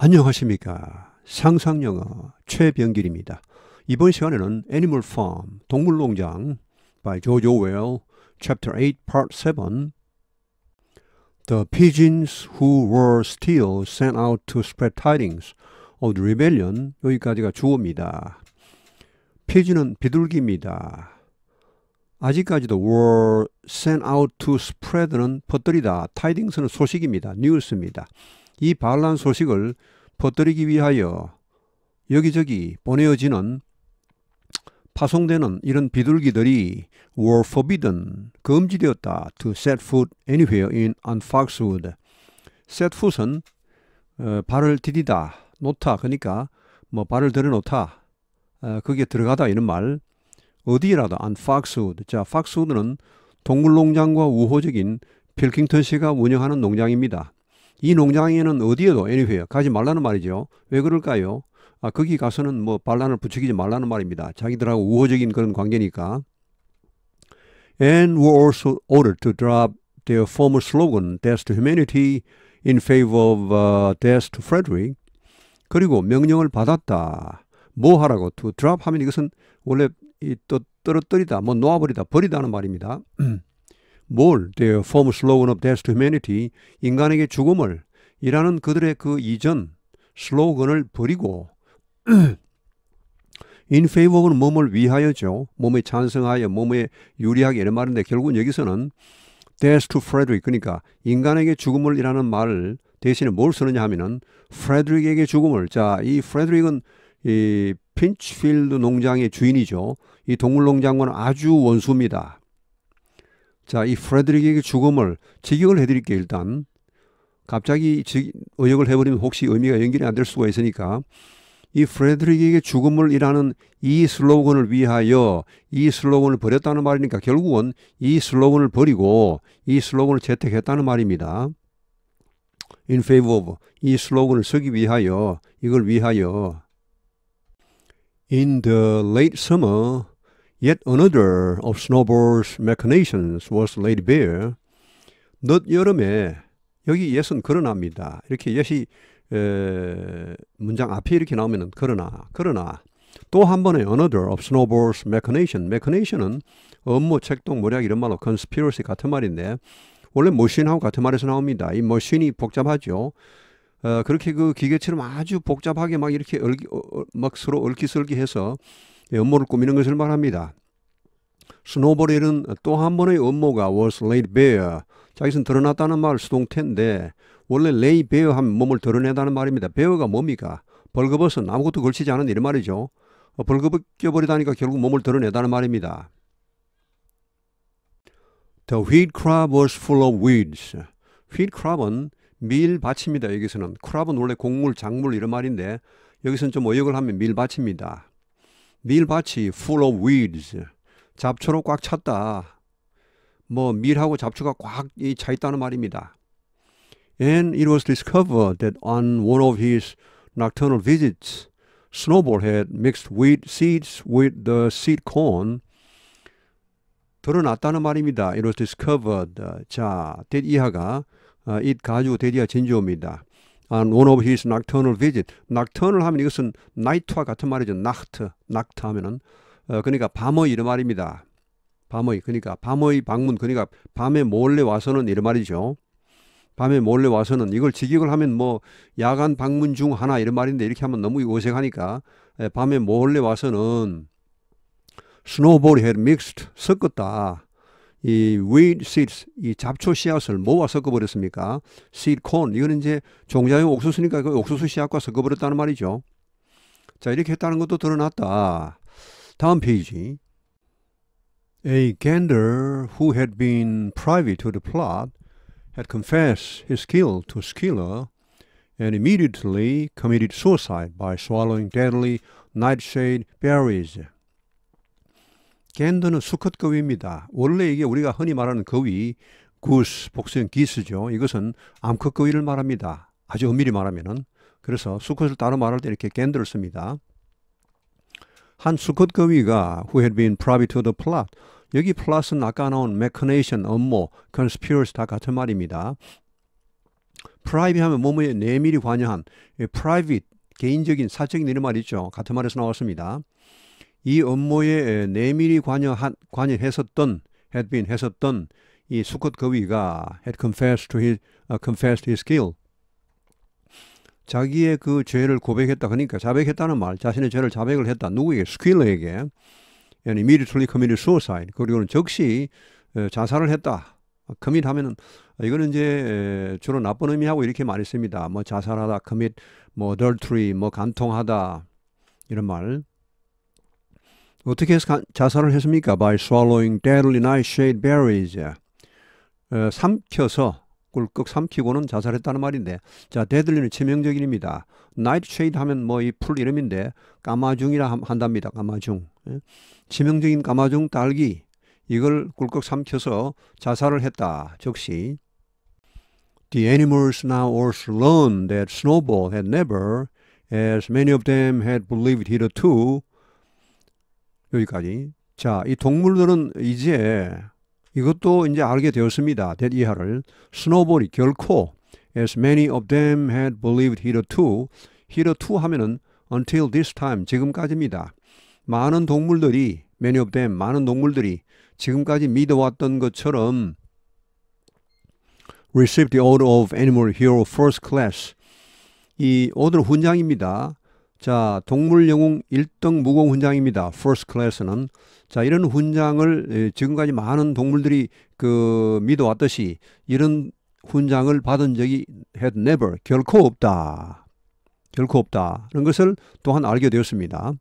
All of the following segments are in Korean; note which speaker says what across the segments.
Speaker 1: 안녕하십니까. 상상영어 최병길입니다. 이번 시간에는 Animal Farm, 동물농장 by George Orwell, Chapter 8, Part 7 The pigeons who were still sent out to spread tidings of the rebellion 여기까지가 주어입니다. 피지는 비둘기입니다. 아직까지도 were sent out to spread는 퍼뜨리다, tidings는 소식입니다. 뉴스입니다. 이 반란 소식을 퍼뜨리기 위하여 여기저기 보내어지는 파송되는 이런 비둘기들이 were forbidden, 금지되었다. to set foot anywhere in on Foxwood. set foot은 어, 발을 디디다, 놓다, 그러니까 뭐 발을 들여놓다, 어, 거기에 들어가다 이런 말 어디라도 안 팍스우드. 자, 팍스우드는 동물농장과 우호적인 필킹턴시가 운영하는 농장입니다. 이 농장에는 어디에도 애니웨어 가지 말라는 말이죠. 왜 그럴까요? 아, 거기 가서는 뭐 반란을 부추기지 말라는 말입니다. 자기들하고 우호적인 그런 관계니까. And were also ordered to drop their former slogan, Death to Humanity, in favor of uh, Death to Frederick. 그리고 명령을 받았다. 뭐 하라고? To drop 하면 이것은 원래 또 떨어뜨리다, 뭐 놓아버리다, 버리다는 말입니다. 음. 뭘, the form slogan of death to humanity, 인간에게 죽음을, 이라는 그들의 그 이전 슬로건을 버리고, in favor는 몸을 위하여죠. 몸에 찬성하여 몸에 유리하게 이런 말인데 결국은 여기서는 death to Frederick 그러니까 인간에게 죽음을 이라는 말을 대신에 뭘 쓰느냐 하면은 프레드릭에게 죽음을 자이 프레드릭은 이 핀치필드 농장의 주인이죠. 이 동물농장은 아주 원수입니다. 자, 이 프레드릭에게 죽음을 직역을 해드릴게요, 일단. 갑자기 의역을 해버리면 혹시 의미가 연결이 안 될 수가 있으니까 이 프레드릭에게 죽음을 이라는 이 슬로건을 위하여 이 슬로건을 버렸다는 말이니까 결국은 이 슬로건을 버리고 이 슬로건을 채택했다는 말입니다. in favor of 이 슬로건을 쓰기 위하여 이걸 위하여 In the late summer, yet another of Snowball's machinations was laid bare. 늦 여름에 여기 예은 그러나입니다. 이렇게 예시 에, 문장 앞에 이렇게 나오면은 그러나 그러나 또 한 번의 another of Snowball's machination. machination은 업무, 책동, 모략 이런 말로 conspiracy 같은 말인데 원래 머신하고 같은 말에서 나옵니다. 이 머신이 복잡하죠. 어, 그렇게 그 기계처럼 아주 복잡하게 막 이렇게 얽, 어, 어 막 서로 얽기설기해서 업무를 꾸미는 것을 말합니다. 스노버릴은 또 한 번의 업무가 was laid bare. 자기선 드러났다는 말 수동태인데 원래 lay bare 하면 몸을 드러내다는 말입니다. 베어가 뭡니까? 벌거벗은 아무것도 걸치지 않은 이런 말이죠. 어, 벌거벗겨 버리다니까 결국 몸을 드러내다는 말입니다. The wheat crop was full of weeds. wheat crop은 밀밭입니다. 여기서는 크랍은 원래 곡물, 작물 이런 말인데 여기서는 좀 어역을 하면 밀밭입니다. 밀밭이 full of weeds. 잡초로 꽉 찼다. 뭐 밀하고 잡초가 꽉 차 있다는 말입니다. And it was discovered that on one of his nocturnal visits, Snowball had mixed wheat seeds with the seed corn. 드러났다는 말입니다. It was discovered. 자, 뒷 이하가 u 어, it 가지고 대디아 진주어입니다. And one of his nocturnal visit. nocturnal 하면 이것은 night와 같은 말이죠. night, night 하면은 어, 그러니까 밤의 이런 말입니다. 밤의 그러니까 밤의 방문 그러니까 밤에 몰래 와서는 이런 말이죠. 밤에 몰래 와서는 이걸 직역을 하면 뭐 야간 방문 중 하나 이런 말인데 이렇게 하면 너무 어색하니까 예, 밤에 몰래 와서는 스노볼이 had mixed 섞었다. 이 weed seeds, 이 잡초 씨앗을 모아 섞어버렸습니까? seed corn, 이거는 이제 종자용 옥수수니까 그 옥수수 씨앗과 섞어버렸다는 말이죠. 자, 이렇게 했다는 것도 드러났다. 다음 페이지. A gander who had been privy to the plot had confessed his guilt to Schiller and immediately committed suicide by swallowing deadly nightshade berries. 겐더는 수컷 거위입니다. 원래 이게 우리가 흔히 말하는 거위, 구스, 복수형 기스죠. 이것은 암컷 거위를 말합니다. 아주 엄밀히 말하면은. 그래서 수컷을 따로 말할 때 이렇게 겐더를 씁니다. 한 수컷 거위가 who had been privy to the plot. 여기 플러스는 아까 나온 mechanation, 음모, conspiracy 다 같은 말입니다. privy 하면 뭐뭐에 내밀히 관여한 예, private, 개인적인, 사적인 이런 말 있죠. 같은 말에서 나왔습니다. 이 업무에 내밀히 관여한, 관여했었던 had been 했었던 이 수컷 거위가 had confessed to his uh, confessed his guilt 자기의 그 죄를 고백했다 그러니까 자백했다는 말 자신의 죄를 자백을 했다 누구에게 스퀴러에게 and immediately committed suicide 그리고는 즉시 자살을 했다 commit 하면은 이거는 이제 주로 나쁜 의미하고 이렇게 말이습니다뭐 자살하다 commit 뭐 adultery 뭐 간통하다 이런 말 어떻게 해서 자살을 했습니까? By swallowing deadly nightshade berries. 어, 삼켜서 꿀꺽 삼키고는 자살했다는 말인데 자 deadly는 치명적인입니다. nightshade 하면 뭐 이 풀 이름인데 까마중이라 한답니다. 까마중. 예? 치명적인 까마중 딸기 이걸 꿀꺽 삼켜서 자살을 했다. 즉시 The animals now also learned that Snowball had never, as many of them had believed hitherto, 여기까지. 자, 이 동물들은 이제 이것도 이제 알게 되었습니다. t 이하를 스노볼이 결코 as many of them had believed hitherto hitherto 하면은 until this time 지금까지입니다. 많은 동물들이 many of them 많은 동물들이 지금까지 믿어왔던 것처럼 received the order of animal hero first class 이 오늘 훈장입니다. 자, 동물 영웅 1등 무공 훈장입니다. First Class는. 자, 이런 훈장을 지금까지 많은 동물들이 그 믿어왔듯이 이런 훈장을 받은 적이 had never 결코 없다. 결코 없다는 것을 또한 알게 되었습니다.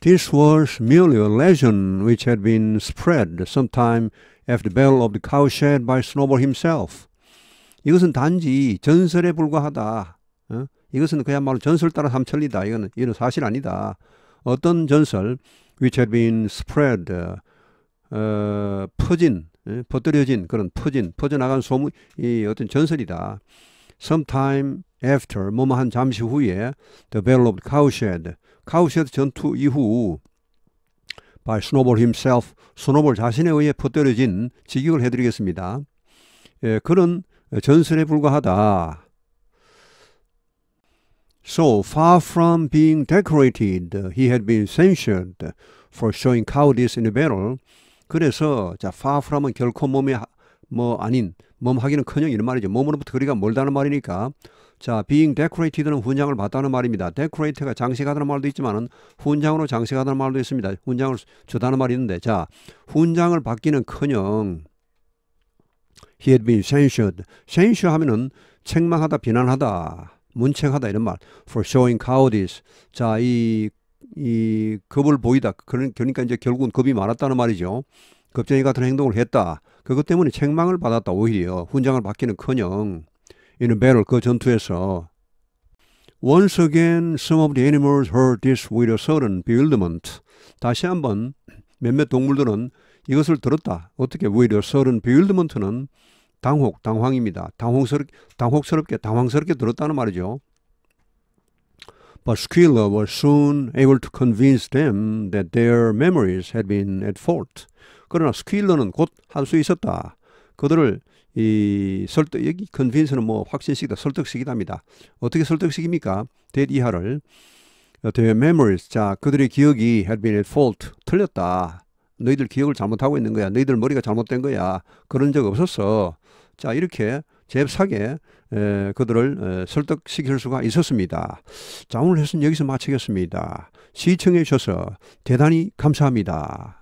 Speaker 1: This was merely a legend which had been spread sometime after the battle of the cowshed by Snowball himself. 이것은 단지 전설에 불과하다. 어? 이것은 그야말로 전설 따라 삼천리다. 이거는 이건 사실 아니다. 어떤 전설, which had been spread, 어, 퍼진, 예? 퍼뜨려진 그런 퍼진, 퍼져나간 소문, 이 어떤 전설이다. Sometime after, 뭐뭐 한 잠시 후에, t e battle o cowshed, cowshed 전투 이후, by Snowball himself, 스노볼 자신에 의해 퍼뜨려진 직격을 해드리겠습니다. 예, 그런 전설에 불과하다. So far from being decorated, he had been censured for showing cowardice in the battle. 그래서 자 far from은 결코 몸에 뭐 아닌 몸 하기는커녕 이런 말이죠. 몸으로부터 거리가 멀다는 말이니까 자 being decorated는 훈장을 받다는 말입니다. decorate가 장식하다는 말도 있지만은 훈장으로 장식하다는 말도 있습니다. 훈장을 주다는 말이 있는데 자 훈장을 받기는커녕 he had been censured. censure 하면은 책망하다 비난하다 문책하다 이런 말. For showing cowardice. 자, 이, 이 겁을 보이다. 그러니까 이제 결국은 겁이 많았다는 말이죠. 겁쟁이 같은 행동을 했다. 그것 때문에 책망을 받았다. 오히려 훈장을 받기는커녕 이는 배럴 그 전투에서 Once again, some of the animals heard this with a sudden bewilderment. 다시 한번 몇몇 동물들은 이것을 들었다. 어떻게 with a sudden bewilderment는 당혹, 당황입니다. 당혹스럽, 당혹스럽게, 당황스럽게 들었다는 말이죠. But Schuyler was soon able to convince them that their memories had been at fault. 그러나 스퀴일러는 곧 할 수 있었다. 그들을 이 설득 여기 convince는 뭐 확신시키다 설득시키답니다. 어떻게 설득시킵니까? t h 이하를 their memories 자 그들의 기억이 had been at fault 틀렸다. 너희들 기억을 잘못하고 있는 거야. 너희들 머리가 잘못된 거야. 그런 적 없었어. 자, 이렇게 잽싸게 에, 그들을 에, 설득시킬 수가 있었습니다. 자, 오늘 회수는 여기서 마치겠습니다. 시청해 주셔서 대단히 감사합니다.